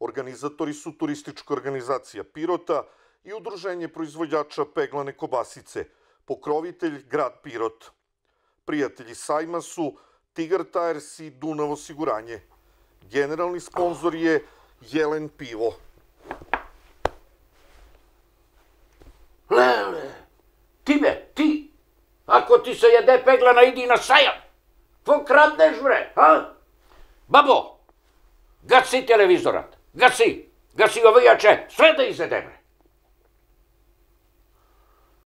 Organizatori su turistička organizacija Pirota i udruženje proizvođača peglane kobasice, pokrovitelj grad Pirot. Prijatelji sajma su Tigar Tires i Dunav osiguranje. Generalni sponsor je Jelen Pivo. Lele, ti me, ti! Ako ti se jede peglana, idi na sajam! Ko kradneš, bre, ha? Babo, gasi televizorat! Гасі! Гасі овияче! Свиди й задеме!